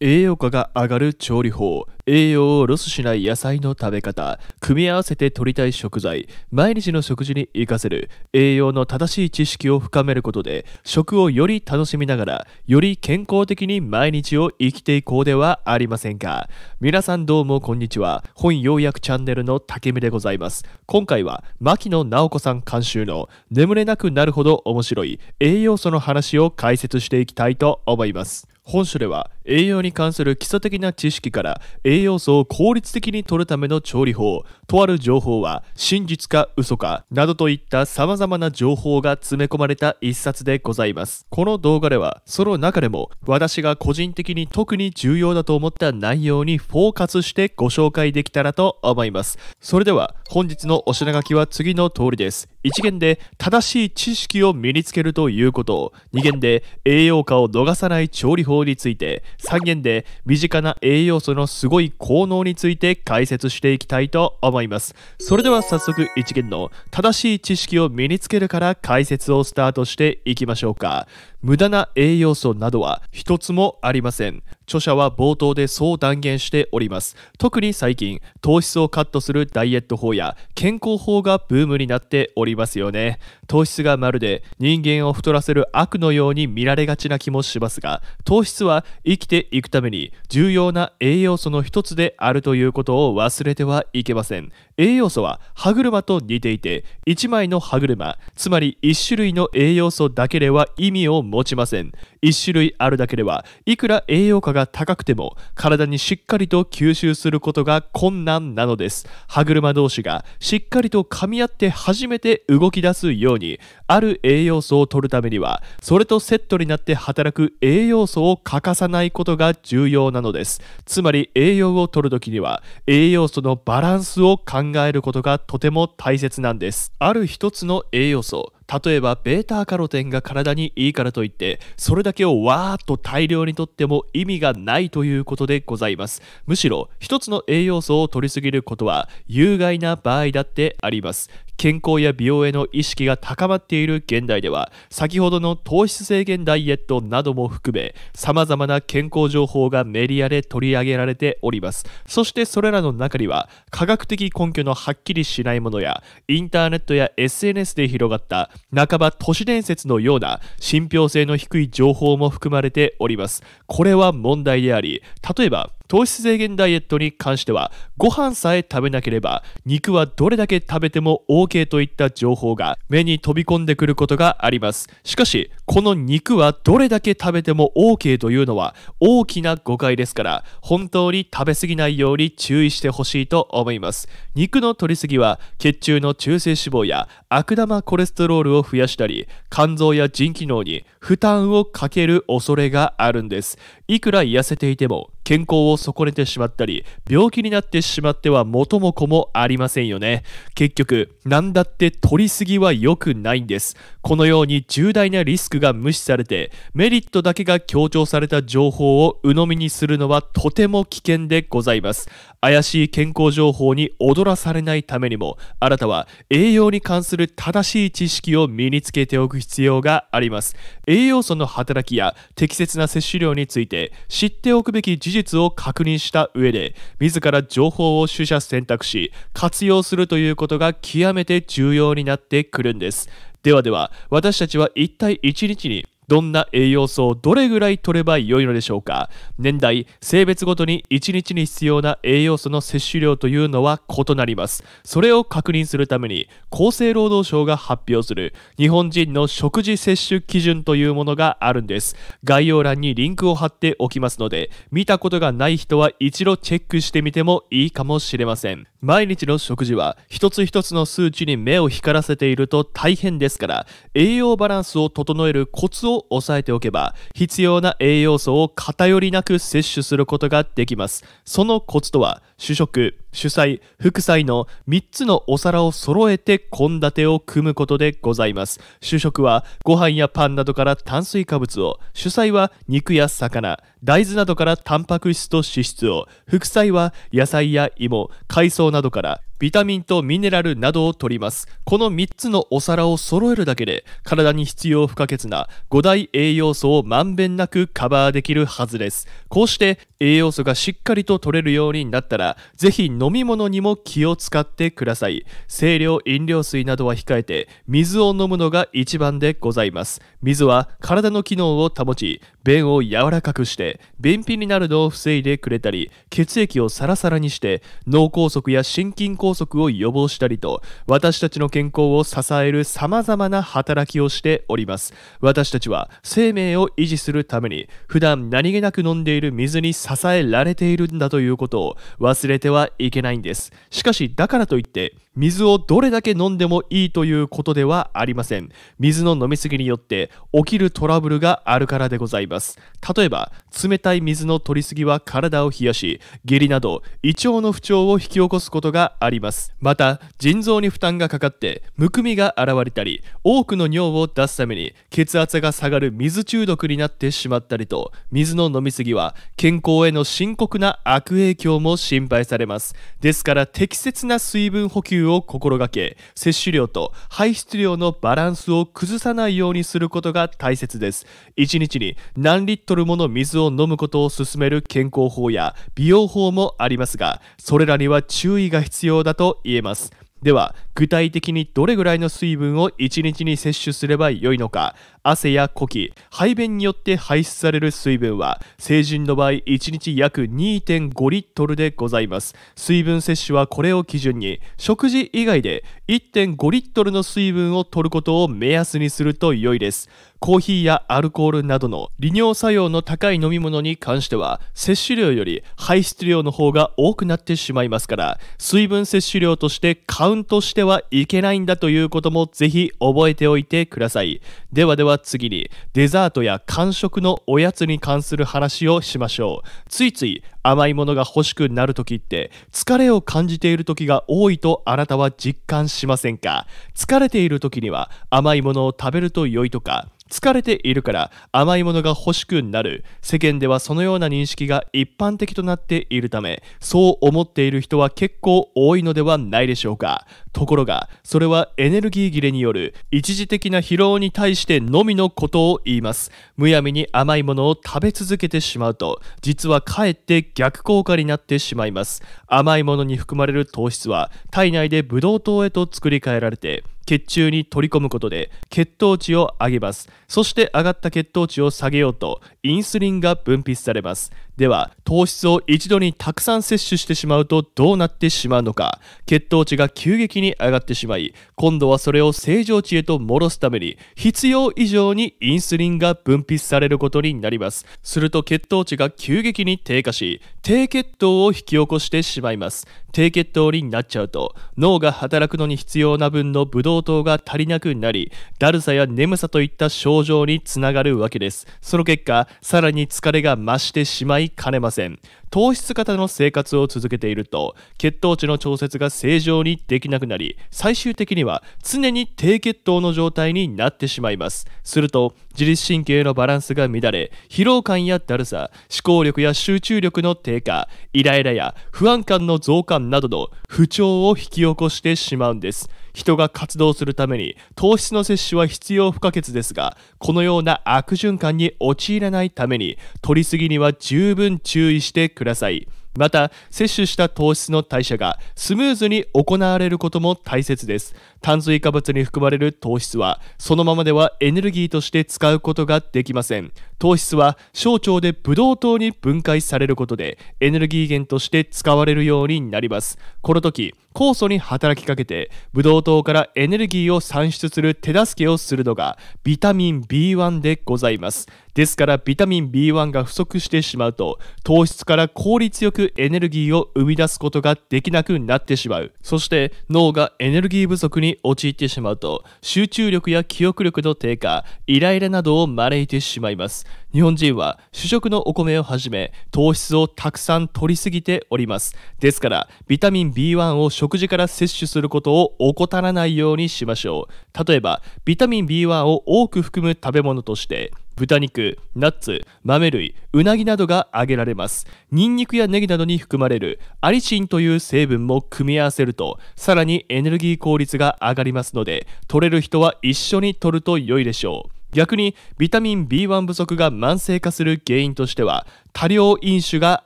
栄養価が上がる調理法栄養をロスしない野菜の食べ方、組み合わせて取りたい食材、毎日の食事に活かせる栄養の正しい知識を深めることで、食をより楽しみながら、より健康的に毎日を生きていこうではありませんか。皆さんどうもこんにちは。本要約チャンネルの竹見でございます。今回は、牧野直子さん監修の眠れなくなるほど面白い栄養素の話を解説していきたいと思います。本書では栄養に関する基礎的な知識から栄栄養素を効率的に摂るための調理法とある情報は真実か嘘かなどといった様々な情報が詰め込まれた一冊でございますこの動画ではその中でも私が個人的に特に重要だと思った内容にフォーカスしてご紹介できたらと思いますそれでは本日のお品書きは次の通りです1元で正しい知識を身につけるということ2元で栄養価を逃さない調理法について3元で身近な栄養素のすごい効能について解説していきたいと思いますそれでは早速1弦の正しい知識を身につけるから解説をスタートしていきましょうか無駄な栄養素などは一つもありません著者は冒頭でそう断言しております特に最近糖質をカットするダイエット法や健康法がブームになっておりますよね糖質がまるで人間を太らせる悪のように見られがちな気もしますが糖質は生きていくために重要な栄養素の一つであるということを忘れてはいけません栄養素は歯車と似ていて1枚の歯車つまり1種類の栄養素だけでは意味を持ちません1種類あるだけではいくら栄養価が高くても体にしっかりと吸収することが困難なのです歯車同士がしっかりと噛み合って初めて動き出すようにある栄養素を取るためにはそれとセットになって働く栄養素を欠かさないことが重要なのですつまり栄養を取るときには栄養素のバランスを考考えることがとても大切なんですある一つの栄養素例えばベータカロテンが体にいいからといってそれだけをわーっと大量にとっても意味がないということでございますむしろ一つの栄養素を摂りすぎることは有害な場合だってあります健康や美容への意識が高まっている現代では先ほどの糖質制限ダイエットなども含め様々な健康情報がメディアで取り上げられておりますそしてそれらの中には科学的根拠のはっきりしないものやインターネットや SNS で広がった半ば都市伝説のような信憑性の低い情報も含まれております。これは問題であり、例えば、糖質制限ダイエットに関してはご飯さえ食べなければ肉はどれだけ食べても OK といった情報が目に飛び込んでくることがありますしかしこの肉はどれだけ食べても OK というのは大きな誤解ですから本当に食べ過ぎないように注意してほしいと思います肉の摂りすぎは血中の中性脂肪や悪玉コレステロールを増やしたり肝臓や腎機能に負担をかける恐れがあるんですいくら痩せていても健康を損ねてしまったり病気になってしまっては元も子もありませんよね結局何だって取りすぎは良くないんです。このように重大なリスクが無視されて、メリットだけが強調された情報を鵜呑みにするのはとても危険でございます。怪しい健康情報に踊らされないためにも、あなたは栄養に関する正しい知識を身につけておく必要があります。栄養素の働きや適切な摂取量について知っておくべき事実を確認した上で、自ら情報を取捨選択し、活用するということが極めめて重要になってくるんです。ではでは、私たちは一体1日にどんな栄養素をどれぐらい取ればよいのでしょうか年代性別ごとに1日に必要な栄養素の摂取量というのは異なりますそれを確認するために厚生労働省が発表する日本人の食事摂取基準というものがあるんです概要欄にリンクを貼っておきますので見たことがない人は一度チェックしてみてもいいかもしれません毎日の食事は一つ一つの数値に目を光らせていると大変ですから栄養バランスを整えるコツをを抑えておけば必要な栄養素を偏りなく摂取することができますそのコツとは主食、主菜、副菜の3つのお皿を揃えて献立を組むことでございます。主食はご飯やパンなどから炭水化物を、主菜は肉や魚、大豆などからタンパク質と脂質を、副菜は野菜や芋、海藻などからビタミンとミネラルなどを取ります。この3つのお皿を揃えるだけで、体に必要不可欠な5大栄養素をまんべんなくカバーできるはずです。こうして栄養素がしっかりと取れるようになったら、ぜひ飲み物にも気を使ってください。清涼飲料水などは控えて、水を飲むのが一番でございます。水は体の機能を保ち、便を柔らかくして、便秘になるのを防いでくれたり、血液をサラサラにして、脳梗塞や心筋梗塞を予防したりと、私たちの健康を支えるさまざまな働きをしております。私たちは生命を維持するために、普段何気なく飲んでいる水に支えられているんだということを忘れてはいけないんです。しかし、だからといって、水をどれだけ飲んでもいいということではありません。水の飲みすぎによって起きるトラブルがあるからでございます。例えば、冷たい水の取りすぎは体を冷やし、下痢など胃腸の不調を引き起こすことがあります。また、腎臓に負担がかかってむくみが現れたり、多くの尿を出すために血圧が下がる水中毒になってしまったりと、水の飲みすぎは健康への深刻な悪影響も心配されます。ですから、適切な水分補給を心がけ摂取量と排出量のバランスを崩さないようにすることが大切です1日に何リットルもの水を飲むことを勧める健康法や美容法もありますがそれらには注意が必要だと言えますでは具体的にどれぐらいの水分を1日に摂取すればよいのか汗や呼気排便によって排出される水分は成人の場合1日約2.5リットルでございます水分摂取はこれを基準に食事以外で1.5リットルの水分を摂ることを目安にすると良いですコーヒーやアルコールなどの利尿作用の高い飲み物に関しては摂取量より排出量の方が多くなってしまいますから水分摂取量としてカウントしてはいけないんだということもぜひ覚えておいてくださいではでは次にデザートや間食のおやつに関する話をしましょうついつい甘いものが欲しくなる時って疲れを感じている時が多いとあなたは実感しませんか疲れている時には甘いものを食べると良いとか疲れているから甘いものが欲しくなる世間ではそのような認識が一般的となっているためそう思っている人は結構多いのではないでしょうかところがそれはエネルギー切れによる一時的な疲労に対してのみのことを言いますむやみに甘いものを食べ続けてしまうと実はかえって逆効果になってしまいます甘いものに含まれる糖質は体内でブドウ糖へと作り変えられて血中に取り込むことで血糖値を上げますそして上がった血糖値を下げようとインスリンが分泌されますでは糖質を一度にたくさん摂取してしまうとどうなってしまうのか血糖値が急激に上がってしまい今度はそれを正常値へと戻すために必要以上にインスリンが分泌されることになりますすると血糖値が急激に低下し低血糖を引き起こしてしまいます低血糖になっちゃうと脳が働くのに必要な分のブドウ糖が足りなくなりだるさや眠さといった症向上につながるわけですその結果さらに疲れが増してしまいかねません糖質型の生活を続けていると血糖値の調節が正常にできなくなり最終的には常に低血糖の状態になってしまいますすると自律神経のバランスが乱れ疲労感やだるさ思考力や集中力の低下イライラや不安感の増加などの不調を引き起こしてしまうんです人が活動するために糖質の摂取は必要不可欠ですがこのような悪循環に陥らないために取りすぎには十分注意してくださいまた摂取した糖質の代謝がスムーズに行われることも大切です炭水化物に含まれる糖質はそのままではエネルギーとして使うことができません糖質は小腸でブドウ糖に分解されることでエネルギー源として使われるようになりますこの時酵素に働きかけてブドウ糖からエネルギーを産出する手助けをするのがビタミン B1 でございますですからビタミン B1 が不足してしまうと糖質から効率よくエネルギーを生み出すことができなくなってしまうそして脳がエネルギー不足に陥ってしまうと集中力や記憶力の低下イライラなどを招いてしまいます日本人は主食のお米をはじめ糖質をたくさん摂りすぎておりますですからビタミン B1 を食事から摂取することを怠らないようにしましょう例えばビタミン B1 を多く含む食べ物として豚肉、ナッツ、豆類、うなぎなどが挙げられます。ニンニクやネギなどに含まれるアリチンという成分も組み合わせると、さらにエネルギー効率が上がりますので、取れる人は一緒に取ると良いでしょう。逆にビタミン B1 不足が慢性化する原因としては多量飲酒が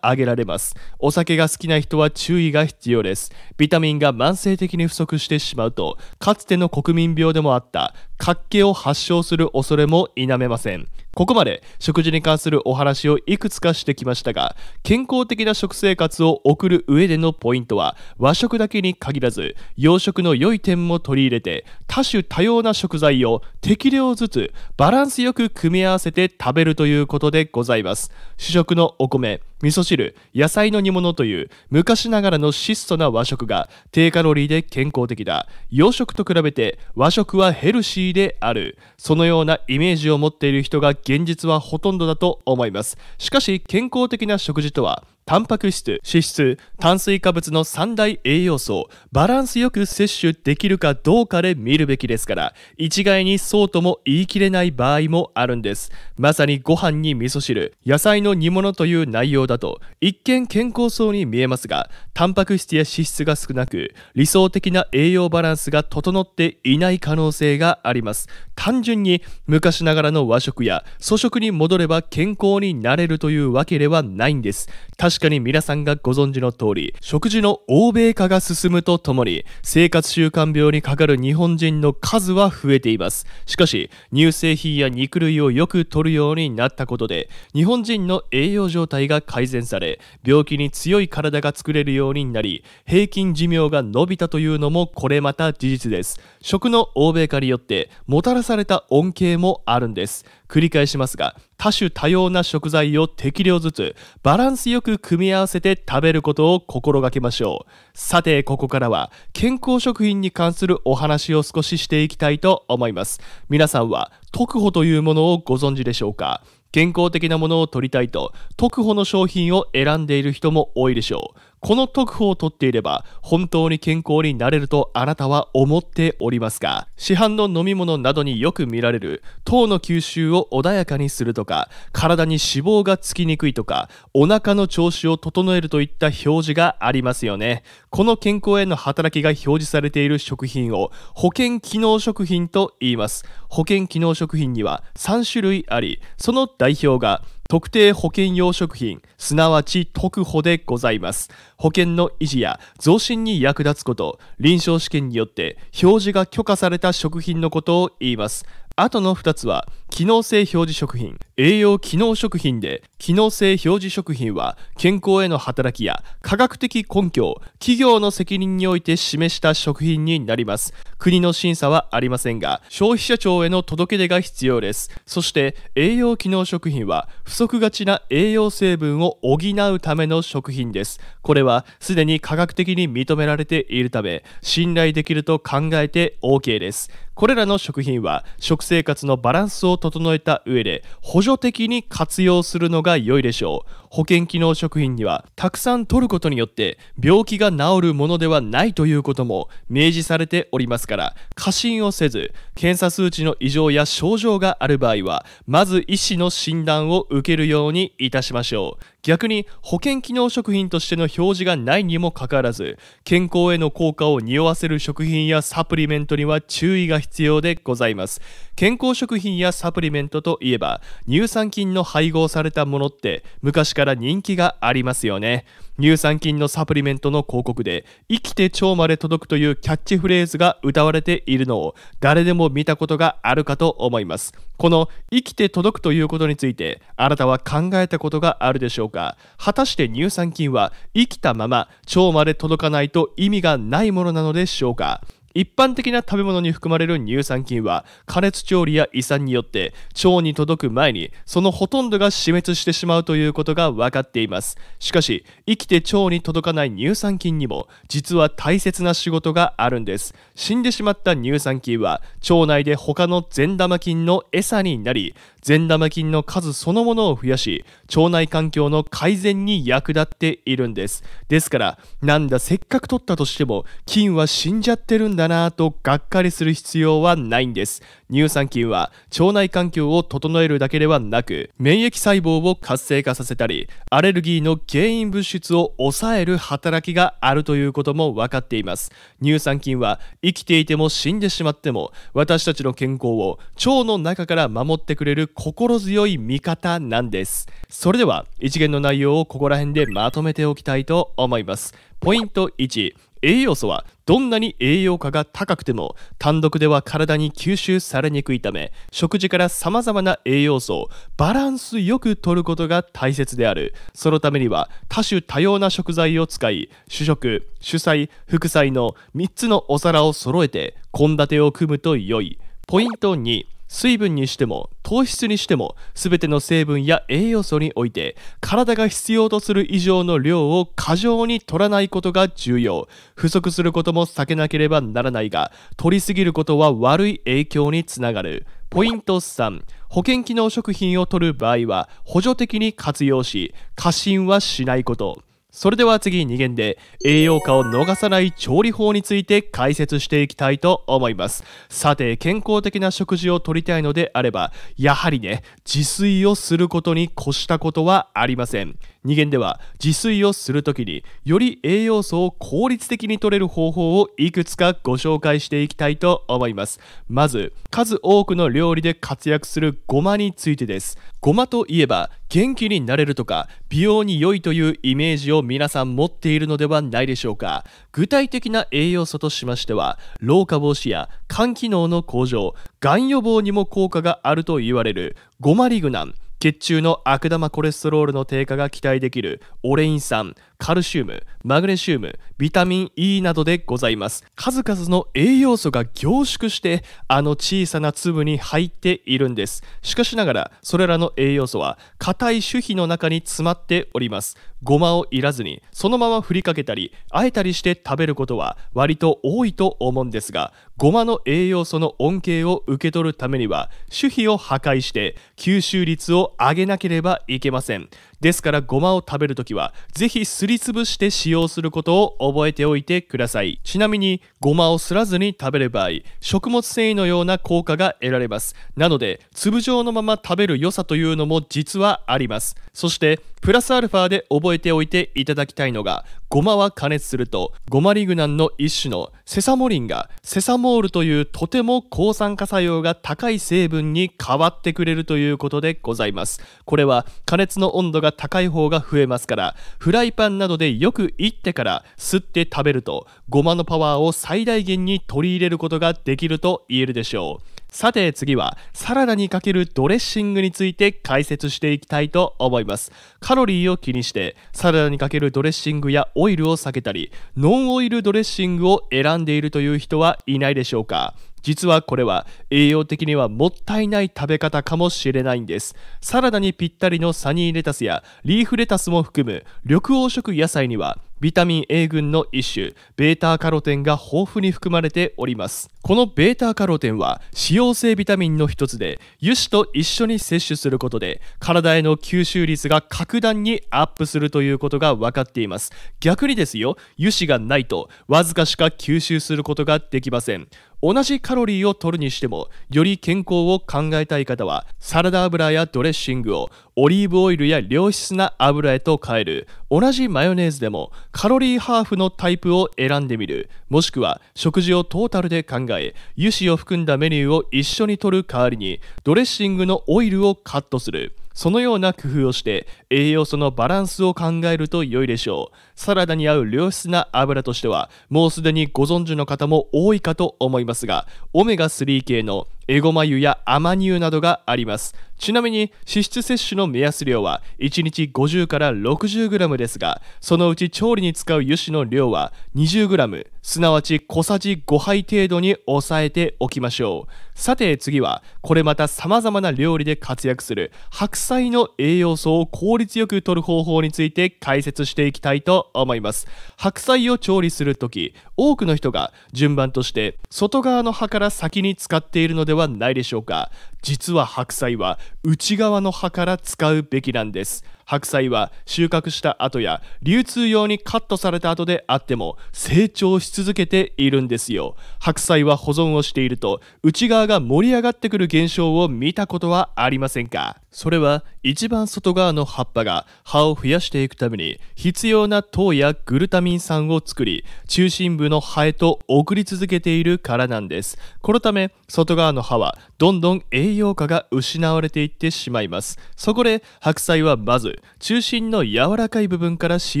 挙げられますお酒が好きな人は注意が必要ですビタミンが慢性的に不足してしまうとかつての国民病でもあった活気を発症する恐れも否めませんここまで食事に関するお話をいくつかしてきましたが健康的な食生活を送る上でのポイントは和食だけに限らず洋食の良い点も取り入れて多種多様な食材を適量ずつバランスよく組み合わせて食べるということでございます主食のお米味噌汁野菜の煮物という昔ながらの質素な和食が低カロリーで健康的だ洋食と比べて和食はヘルシーであるそのようなイメージを持っている人が現実はほとんどだと思いますしかし健康的な食事とはタンパク質、脂質、炭水化物の三大栄養素をバランスよく摂取できるかどうかで見るべきですから、一概にそうとも言い切れない場合もあるんです。まさにご飯に味噌汁、野菜の煮物という内容だと、一見健康そうに見えますが、タンパク質や脂質が少なく、理想的な栄養バランスが整っていない可能性があります。単純に昔ながらの和食や粗食に戻れば健康になれるというわけではないんです。確かに皆さんがご存知の通り、食事の欧米化が進むとともに、生活習慣病にかかる日本人の数は増えています。しかし、乳製品や肉類をよく摂るようになったことで、日本人の栄養状態が改善され、病気に強い体が作れるようになり、平均寿命が伸びたというのもこれまた事実です。食の欧米化によってもたらされた恩恵もあるんです。繰り返しますが多種多様な食材を適量ずつバランスよく組み合わせて食べることを心がけましょうさてここからは健康食品に関するお話を少ししていきたいと思います皆さんは特保というものをご存知でしょうか健康的なものを取りたいと特保の商品を選んでいる人も多いでしょうこの特報を取っていれば本当に健康になれるとあなたは思っておりますが市販の飲み物などによく見られる糖の吸収を穏やかにするとか体に脂肪がつきにくいとかお腹の調子を整えるといった表示がありますよねこの健康への働きが表示されている食品を保険機能食品と言います保険機能食品には3種類ありその代表が特定保険用食品、すなわち特保でございます。保険の維持や増進に役立つこと、臨床試験によって表示が許可された食品のことを言います。あとの2つは機能性表示食品栄養機能食品で機能性表示食品は健康への働きや科学的根拠を企業の責任において示した食品になります国の審査はありませんが消費者庁への届け出が必要ですそして栄養機能食品は不足がちな栄養成分を補うための食品ですこれはすでに科学的に認められているため信頼できると考えて OK ですこれらの食品は食生活のバランスを整えた上で補助的に活用するのが良いでしょう保健機能食品にはたくさん摂ることによって病気が治るものではないということも明示されておりますから過信をせず検査数値の異常や症状がある場合はまず医師の診断を受けるようにいたしましょう逆に保健機能食品としての表示がないにもかかわらず健康への効果を匂わせる食品やサプリメントには注意が必要でございます健康食品やサプリメントといえば乳酸菌の配合されたものって昔から人気がありますよね乳酸菌のサプリメントの広告で生きて腸まで届くというキャッチフレーズが歌われているのを誰でも見たことがあるかと思いますこの生きて届くということについてあなたは考えたことがあるでしょうか果たして乳酸菌は生きたまま腸まで届かないと意味がないものなのでしょうか一般的な食べ物に含まれる乳酸菌は加熱調理や胃酸によって腸に届く前にそのほとんどが死滅してしまうということが分かっていますしかし生きて腸に届かない乳酸菌にも実は大切な仕事があるんです死んでしまった乳酸菌は腸内で他の善玉菌の餌になり善玉菌の数そのものを増やし腸内環境の改善に役立っているんですですからなんだせっかく取ったとしても菌は死んじゃってるんだなとがっかりする必要はないんです乳酸菌は腸内環境を整えるだけではなく免疫細胞を活性化させたりアレルギーの原因物質を抑える働きがあるということも分かっています乳酸菌は生きていても死んでしまっても私たちの健康を腸の中から守ってくれる心強い味方なんですそれでは一元の内容をここら辺でまとめておきたいと思いますポイント1栄養素はどんなに栄養価が高くても単独では体に吸収されにくいため食事からさまざまな栄養素をバランスよく摂ることが大切であるそのためには多種多様な食材を使い主食主菜副菜の3つのお皿を揃えて献立を組むと良いポイント2水分にしても糖質にしても全ての成分や栄養素において体が必要とする以上の量を過剰に取らないことが重要不足することも避けなければならないが取りすぎることは悪い影響につながるポイント3保険機能食品を取る場合は補助的に活用し過信はしないことそれでは次2限で栄養価を逃さない調理法について解説していきたいと思いますさて健康的な食事をとりたいのであればやはりね自炊をすることに越したことはありません2限では自炊をする時により栄養素を効率的に取れる方法をいくつかご紹介していきたいと思いますまず数多くの料理で活躍するごまについてですごまといえば元気になれるとか美容に良いというイメージを皆さん持っているのではないでしょうか具体的な栄養素としましては老化防止や肝機能の向上がん予防にも効果があると言われるごまリグナン血中の悪玉コレステロールの低下が期待できるオレイン酸、カルシウム、マグネシウム、ビタミン E などでございます。数々の栄養素が凝縮してあの小さな粒に入っているんです。しかしながらそれらの栄養素は硬い種皮の中に詰まっております。ごまをいらずにそのまま振りかけたりあえたりして食べることは割と多いと思うんですがごまの栄養素の恩恵を受け取るためには種皮を破壊して吸収率を上げなければいけませんですからごまを食べるときはぜひすりつぶして使用することを覚えておいてくださいちなみにごまをすらずに食べる場合食物繊維のような効果が得られますなので粒状のまま食べる良さというのも実はありますそしてプラスアルファで覚えておいていただきたいのがごまは加熱するとごまリグナンの一種のセサモリンがセサモールというとても抗酸化作用が高い成分に変わってくれるということでございますこれは加熱の温度が高い方が増えますからフライパンなどでよくいってから吸って食べるとごまのパワーを最大限に取り入れることができると言えるでしょうさて次はサラダにかけるドレッシングについて解説していきたいと思いますカロリーを気にしてサラダにかけるドレッシングやオイルを避けたりノンオイルドレッシングを選んでいるという人はいないでしょうか実はこれは栄養的にはもったいない食べ方かもしれないんですサラダにぴったりのサニーレタスやリーフレタスも含む緑黄色野菜にはビタミン A 群の一種ベータカロテンが豊富に含まれておりますこのベータカロテンは脂溶性ビタミンの一つで油脂と一緒に摂取することで体への吸収率が格段にアップするということが分かっています逆にですよ油脂がないとわずかしか吸収することができません同じカロリーを取るにしてもより健康を考えたい方はサラダ油やドレッシングをオリーブオイルや良質な油へと変える同じマヨネーズでもカロリーハーフのタイプを選んでみるもしくは食事をトータルで考え油脂を含んだメニューを一緒に摂る代わりにドレッシングのオイルをカットするそのような工夫をして栄養素のバランスを考えると良いでしょうサラダに合う良質な油としてはもうすでにご存知の方も多いかと思いますがオメガ3系のエゴマ油やアマニ油などがありますちなみに脂質摂取の目安量は1日50から 60g ですがそのうち調理に使う油脂の量は 20g すなわち小さじ5杯程度に抑えておきましょうさて次はこれまた様々な料理で活躍する白菜の栄養素を効率よく摂る方法について解説していきたいと思います白菜を調理する時多くの人が順番として外側の葉から先に使っているのではないでしょうか実は白菜は内側の葉から使うべきなんです白菜は収穫した後や流通用にカットされた後であっても成長し続けているんですよ白菜は保存をしていると内側が盛り上がってくる現象を見たことはありませんかそれは一番外側の葉っぱが葉を増やしていくために必要な糖やグルタミン酸を作り中心部の葉へと送り続けているからなんですこのため外側の葉はどんどん栄栄養価が失われていってしまいますそこで白菜はまず中心の柔らかい部分から使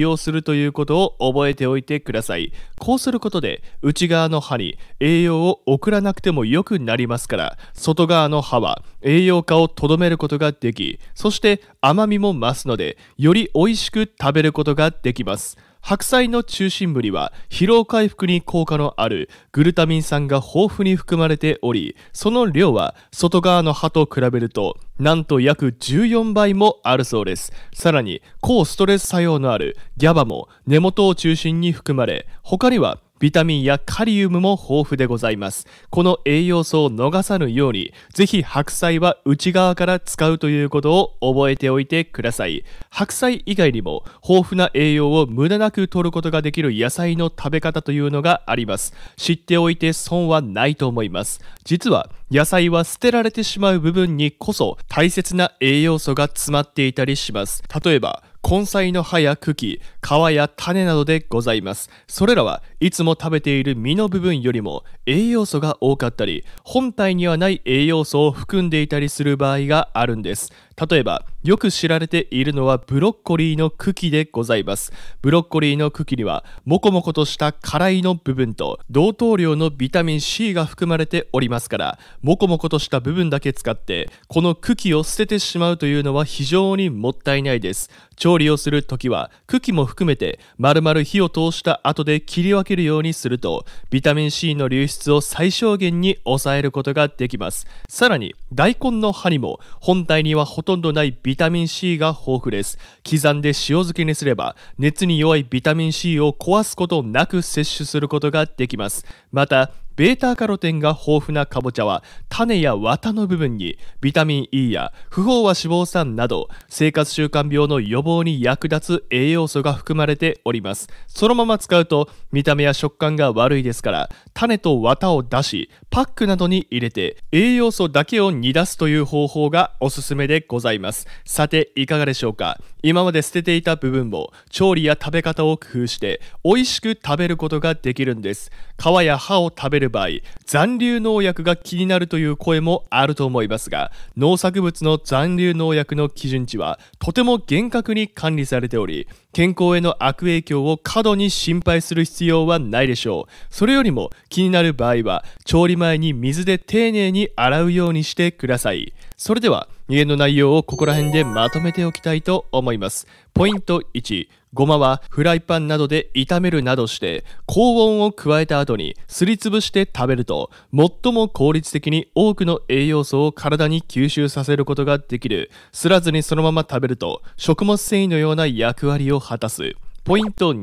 用するということを覚えておいてくださいこうすることで内側の歯に栄養を送らなくても良くなりますから外側の歯は栄養価をとどめることができそして甘みも増すのでより美味しく食べることができます白菜の中心部には疲労回復に効果のあるグルタミン酸が豊富に含まれておりその量は外側の葉と比べるとなんと約14倍もあるそうですさらに抗ストレス作用のあるギャバも根元を中心に含まれ他にはビタミンやカリウムも豊富でございますこの栄養素を逃さぬようにぜひ白菜は内側から使うということを覚えておいてください白菜以外にも豊富な栄養を無駄なく摂ることができる野菜の食べ方というのがあります知っておいて損はないと思います実は野菜は捨てられてしまう部分にこそ大切な栄養素が詰まっていたりします。例えば、根菜の葉や茎、皮や種などでございます。それらはいつも食べている実の部分よりも栄養素が多かったり、本体にはない栄養素を含んでいたりする場合があるんです。例えば、よく知られているのはブロッコリーの茎でございます。ブロッコリーの茎には、もこもことした辛いの部分と、同等量のビタミン C が含まれておりますから、もこもことした部分だけ使って、この茎を捨ててしまうというのは非常にもったいないです。調理をするときは茎も含めて丸々火を通した後で切り分けるようにするとビタミン C の流出を最小限に抑えることができますさらに大根の葉にも本体にはほとんどないビタミン C が豊富です刻んで塩漬けにすれば熱に弱いビタミン C を壊すことなく摂取することができますまたベータカロテンが豊富なかぼちゃは種や綿の部分にビタミン E や不飽和脂肪酸など生活習慣病の予防に役立つ栄養素が含まれておりますそのまま使うと見た目や食感が悪いですから種と綿を出しパックなどに入れて栄養素だけを煮出すという方法がおすすめでございますさていかがでしょうか今まで捨てていた部分も調理や食べ方を工夫して美味しく食べることができるんです皮や葉を食べる場合残留農薬が気になるという声もあると思いますが農作物の残留農薬の基準値はとても厳格に管理されており健康への悪影響を過度に心配する必要はないでしょうそれよりも気になる場合は調理前に水で丁寧に洗うようにしてくださいそれでは家の内容をここら辺でまとめておきたいと思いますポイント1ごまはフライパンなどで炒めるなどして高温を加えた後にすりつぶして食べると最も効率的に多くの栄養素を体に吸収させることができるすらずにそのまま食べると食物繊維のような役割を果たすポイント2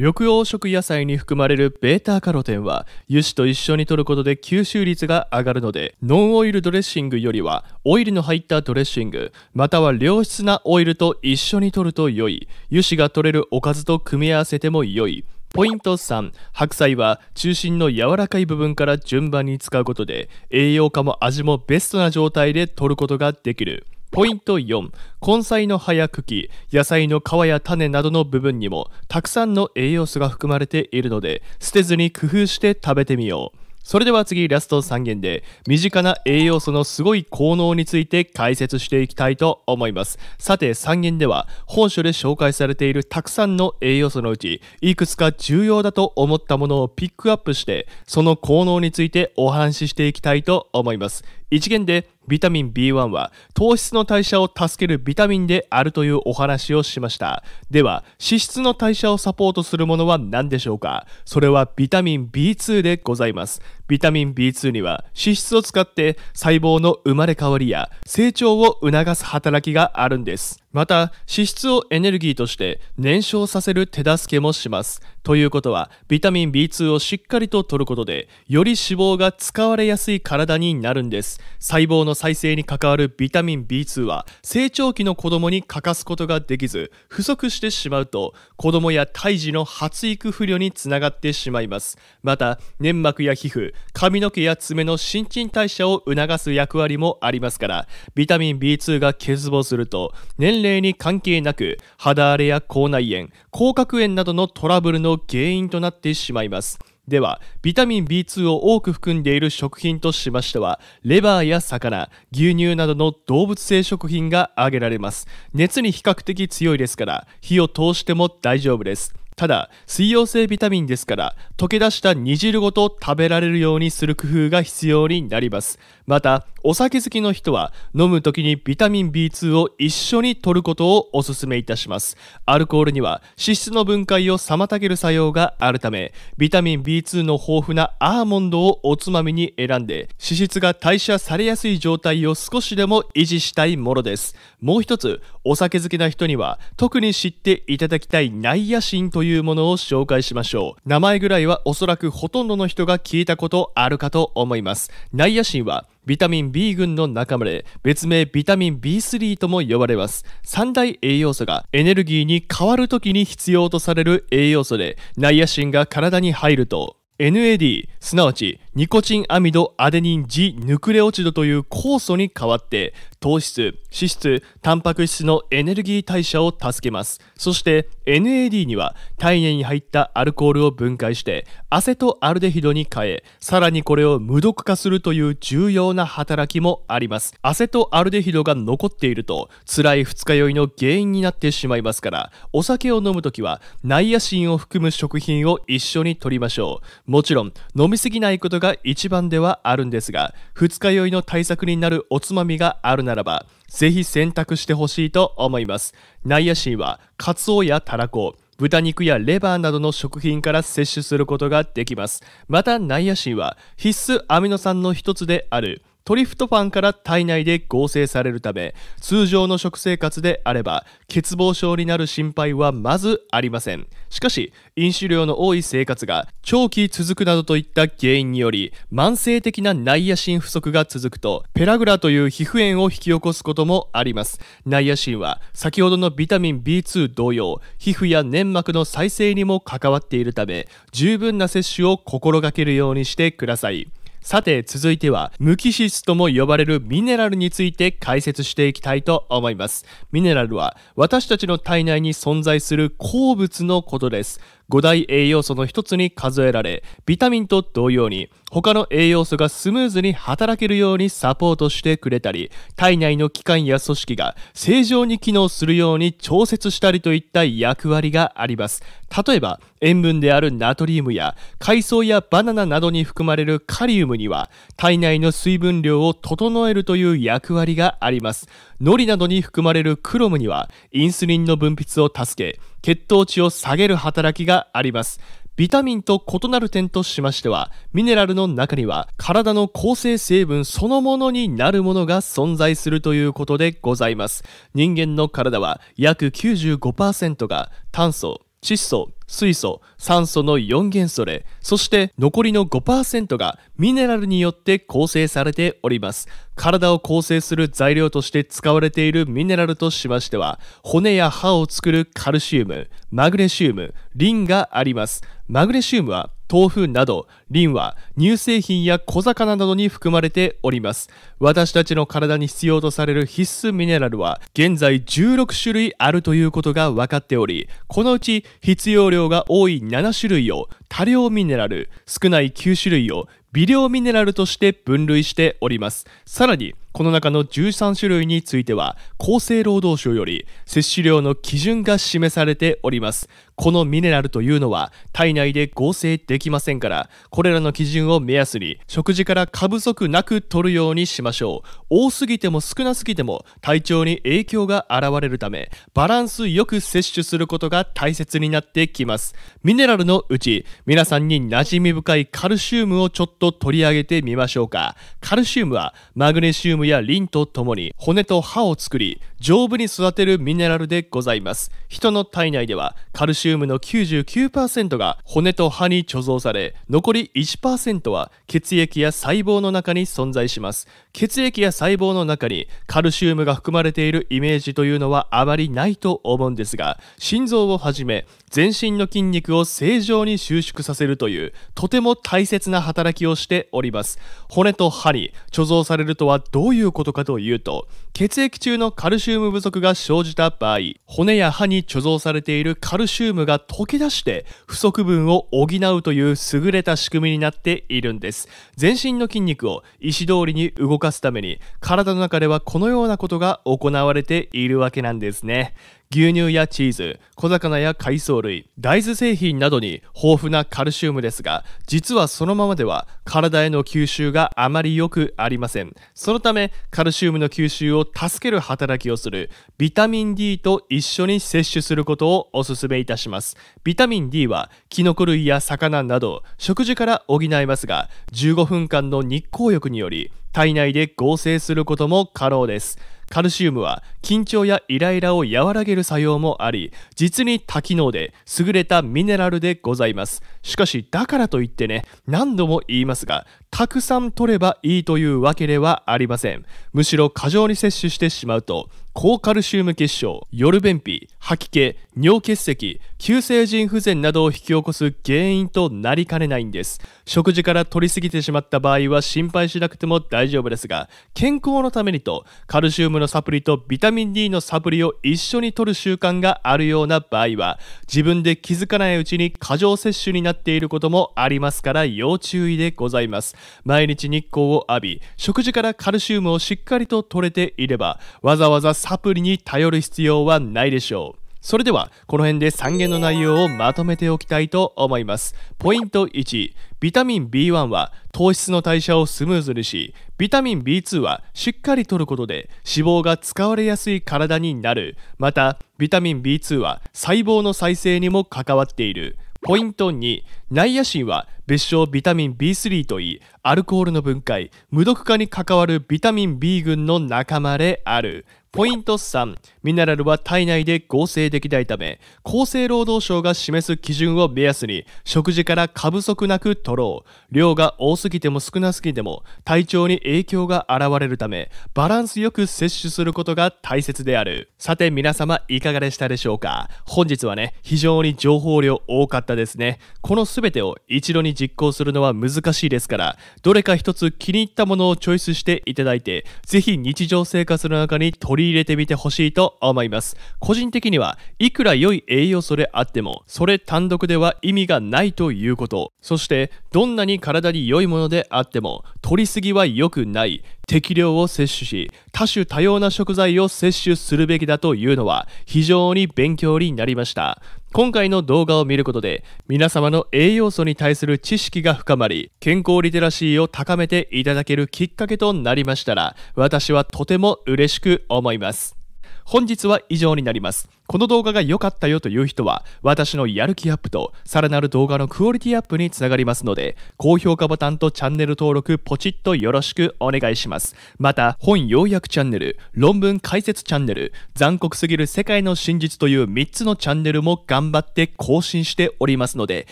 緑黄色野菜に含まれる β カロテンは油脂と一緒に摂ることで吸収率が上がるのでノンオイルドレッシングよりはオイルの入ったドレッシングまたは良質なオイルと一緒に摂ると良い油脂が摂れるおかずと組み合わせても良いポイント3白菜は中心の柔らかい部分から順番に使うことで栄養価も味もベストな状態で摂ることができるポイント4、根菜の葉や茎、野菜の皮や種などの部分にもたくさんの栄養素が含まれているので、捨てずに工夫して食べてみよう。それでは次ラスト3弦で身近な栄養素のすごい効能について解説していきたいと思いますさて3弦では本書で紹介されているたくさんの栄養素のうちいくつか重要だと思ったものをピックアップしてその効能についてお話ししていきたいと思います1弦でビタミン B1 は糖質の代謝を助けるビタミンであるというお話をしましたでは脂質の代謝をサポートするものは何でしょうかそれはビタミン B2 でございますビタミン B2 には脂質を使って細胞の生まれ変わりや成長を促す働きがあるんですまた脂質をエネルギーとして燃焼させる手助けもしますということはビタミン B2 をしっかりと摂ることでより脂肪が使われやすい体になるんです細胞の再生に関わるビタミン B2 は成長期の子供に欠かすことができず不足してしまうと子供や胎児の発育不良につながってしまいますまた粘膜や皮膚髪の毛や爪の新陳代謝を促す役割もありますからビタミン B2 が欠乏すると年年齢に関係なく肌荒れや口内炎口角炎などのトラブルの原因となってしまいますではビタミン B2 を多く含んでいる食品としましてはレバーや魚牛乳などの動物性食品が挙げられます熱に比較的強いですから火を通しても大丈夫ですただ水溶性ビタミンですから溶け出した煮汁ごと食べられるようにする工夫が必要になりますまたお酒好きの人は飲む時にビタミン B2 を一緒に摂ることをお勧めいたしますアルコールには脂質の分解を妨げる作用があるためビタミン B2 の豊富なアーモンドをおつまみに選んで脂質が代謝されやすい状態を少しでも維持したいものですもう一つお酒好きな人には特に知っていただきたい内野心というものを紹介しましょう名前ぐらいはおそらくほとんどの人が聞いたことあるかと思います内野心はビタミン B 群の仲間で別名ビタミン B3 とも呼ばれます三大栄養素がエネルギーに変わる時に必要とされる栄養素でナイアシンが体に入ると NAD すなわちニコチンアミドアデニンジヌクレオチドという酵素に代わって糖質、脂質、タンパク質のエネルギー代謝を助けますそして NAD には体内に入ったアルコールを分解してアセトアルデヒドに変えさらにこれを無毒化するという重要な働きもありますアセトアルデヒドが残っていると辛い二日酔いの原因になってしまいますからお酒を飲む時はナイアシンを含む食品を一緒に摂りましょうもちろん飲みすぎないことがが一番ではあるんですが二日酔いの対策になるおつまみがあるならばぜひ選択してほしいと思いますナイアシンはカツオやたらこ豚肉やレバーなどの食品から摂取することができますまたナイアシンは必須アミノ酸の一つであるトリフトファンから体内で合成されるため通常の食生活であれば欠乏症になる心配はまずありませんしかし飲酒量の多い生活が長期続くなどといった原因により慢性的な内野心不足が続くとペラグラという皮膚炎を引き起こすこともあります内野心は先ほどのビタミン B2 同様皮膚や粘膜の再生にも関わっているため十分な摂取を心がけるようにしてくださいさて続いては無機質とも呼ばれるミネラルについて解説していきたいと思いますミネラルは私たちの体内に存在する鉱物のことです5大栄養素の一つに数えられビタミンと同様に他の栄養素がスムーズに働けるようにサポートしてくれたり体内の器官や組織が正常に機能するように調節したりといった役割があります例えば塩分であるナトリウムや海藻やバナナなどに含まれるカリウムには体内の水分量を整えるという役割があります海苔などに含まれるクロムにはインスリンの分泌を助け血糖値を下げる働きがあります。ビタミンと異なる点としましては、ミネラルの中には体の構成成分そのものになるものが存在するということでございます。人間の体は約95%が炭素、窒素、水素、酸素の4元素で、そして残りの5%がミネラルによって構成されております。体を構成する材料として使われているミネラルとしましては、骨や歯を作るカルシウム、マグネシウム、リンがあります。マグネシウムは豆腐などリンは乳製品や小魚などに含まれております私たちの体に必要とされる必須ミネラルは現在16種類あるということが分かっておりこのうち必要量が多い7種類を多量ミネラル少ない9種類を微量ミネラルとして分類しておりますさらにこの中の13種類については厚生労働省より摂取量の基準が示されておりますこのミネラルというのは体内で合成できませんからこれらの基準を目安に食事から過不足なく取るようにしましょう多すぎても少なすぎても体調に影響が現れるためバランスよく摂取することが大切になってきますミネラルのうち皆さんに馴染み深いカルシウムをちょっと取り上げてみましょうかカルシウムはマグネシウムムやリンとともに骨と歯を作り丈夫に育てるミネラルでございます人の体内ではカルシウムの99%が骨と歯に貯蔵され残り1%は血液や細胞の中に存在します血液や細胞の中にカルシウムが含まれているイメージというのはあまりないと思うんですが心臓をはじめ全身の筋肉を正常に収縮させるというとても大切な働きをしております骨と歯に貯蔵されるとはどうういうことかというと血液中のカルシウム不足が生じた場合骨や歯に貯蔵されているカルシウムが溶け出して不足分を補うという優れた仕組みになっているんです全身の筋肉を意思通りに動かすために体の中ではこのようなことが行われているわけなんですね牛乳やチーズ、小魚や海藻類、大豆製品などに豊富なカルシウムですが、実はそのままでは体への吸収があまり良くありません。そのため、カルシウムの吸収を助ける働きをするビタミン D と一緒に摂取することをお勧めいたします。ビタミン D はキノコ類や魚など食事から補いますが、15分間の日光浴により体内で合成することも可能です。カルシウムは緊張やイライラを和らげる作用もあり実に多機能で優れたミネラルでございますしかしだからといってね何度も言いますがたくさん取ればいいというわけではありませんむしろ過剰に摂取してしまうと高カルシウム結晶夜便秘吐き気尿結石急性腎不全などを引き起こす原因となりかねないんです食事から取りすぎてしまった場合は心配しなくても大丈夫ですが健康のためにとカルシウムのサプリとビタミン D のサプリを一緒に取る習慣があるような場合は自分で気づかないうちに過剰摂取になっていることもありますから要注意でございます毎日日光を浴び食事からカルシウムをしっかりと取れていればわざわざサプリに頼る必要はないでしょうそれではこの辺で3元の内容をまとめておきたいと思いますポイント1ビタミン B1 は糖質の代謝をスムーズにしビタミン B2 はしっかりとることで脂肪が使われやすい体になるまたビタミン B2 は細胞の再生にも関わっているポイント2内野心は別称ビタミン B3 といいアルコールの分解無毒化に関わるビタミン B 群の仲間であるポイント3ミネラルは体内で合成できないため厚生労働省が示す基準を目安に食事から過不足なく取ろう量が多すぎても少なすぎても体調に影響が現れるためバランスよく摂取することが大切であるさて皆様いかがでしたでしょうか本日はね非常に情報量多かったですねこの全てを一度に実行するのは難しいですからどれか一つ気に入ったものをチョイスしていただいてぜひ日常生活の中に取り取り入れてみてほしいと思います。個人的にはいくら良い栄養素であっても、それ単独では意味がないということ。そして、どんなに体に良いものであっても、取りすぎは良くない。適量を摂取し、多種多様な食材を摂取するべきだというのは、非常に勉強になりました。今回の動画を見ることで皆様の栄養素に対する知識が深まり健康リテラシーを高めていただけるきっかけとなりましたら私はとても嬉しく思います本日は以上になりますこの動画が良かったよという人は、私のやる気アップと、さらなる動画のクオリティアップにつながりますので、高評価ボタンとチャンネル登録ポチッとよろしくお願いします。また、本要約チャンネル、論文解説チャンネル、残酷すぎる世界の真実という3つのチャンネルも頑張って更新しておりますので、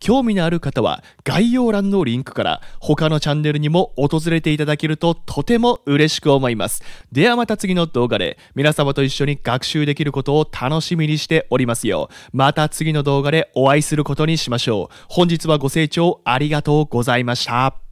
興味のある方は概要欄のリンクから他のチャンネルにも訪れていただけるととても嬉しく思います。ではまた次の動画で皆様と一緒に学習できることを楽しみしみにしておりますよ。また次の動画でお会いすることにしましょう。本日はご清聴ありがとうございました。